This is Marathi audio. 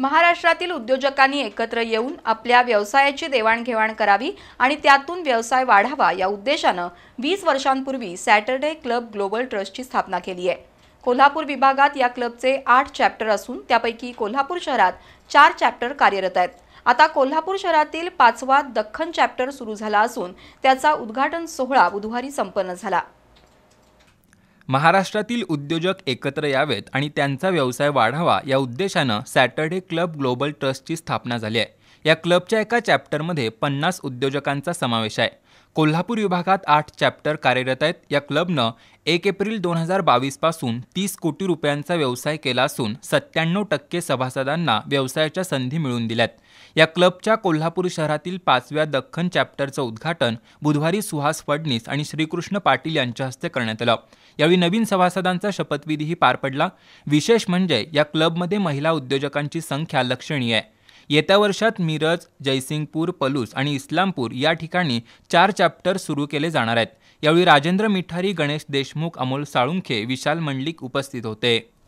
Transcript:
महाराष्ट्रातील उद्योजकांनी एकत्र येऊन आपल्या व्यवसायाची देवाणघेवाण करावी आणि त्यातून व्यवसाय वाढावा या उद्देशानं वीस वर्षांपूर्वी सॅटर्डे क्लब ग्लोबल ट्रस्टची स्थापना केली आहे कोल्हापूर विभागात या क्लबचे आठ चॅप्टर असून त्यापैकी कोल्हापूर शहरात चार चॅप्टर कार्यरत आहेत आता कोल्हापूर शहरातील पाचवा दख्खन चॅप्टर सुरू झाला असून त्याचा उद्घाटन सोहळा बुधवारी संपन्न झाला महाराष्ट्रातील उद्योजक एकत्र यावेत आणि त्यांचा व्यवसाय वाढावा या उद्देशानं सॅटर्डे क्लब ग्लोबल ट्रस्टची स्थापना झाली आहे या क्लबच्या एका चॅप्टरमध्ये पन्नास उद्योजकांचा समावेश आहे कोल्हापूर विभागात आठ चॅप्टर कार्यरत आहेत या क्लबनं एक एप्रिल दोन हजार बावीसपासून तीस कोटी रुपयांचा व्यवसाय केला असून सत्त्याण्णव टक्के सभासदांना व्यवसायाच्या संधी मिळवून दिल्यात या क्लबच्या कोल्हापूर शहरातील पाचव्या दख्खन चॅप्टरचं उद्घाटन बुधवारी सुहास फडणीस आणि श्रीकृष्ण पाटील यांच्या हस्ते करण्यात आलं यावेळी नवीन सभासदांचा शपथविधीही पार पडला विशेष म्हणजे या क्लबमध्ये महिला उद्योजकांची संख्या लक्षणीय आहे येत्या वर्षात मिरज जयसिंगपूर पलूस आणि इस्लामपूर या ठिकाणी चार चॅप्टर सुरू केले जाणार आहेत यावेळी राजेंद्र मिठारी गणेश देशमुख अमोल साळुंखे विशाल मंडलिक उपस्थित होते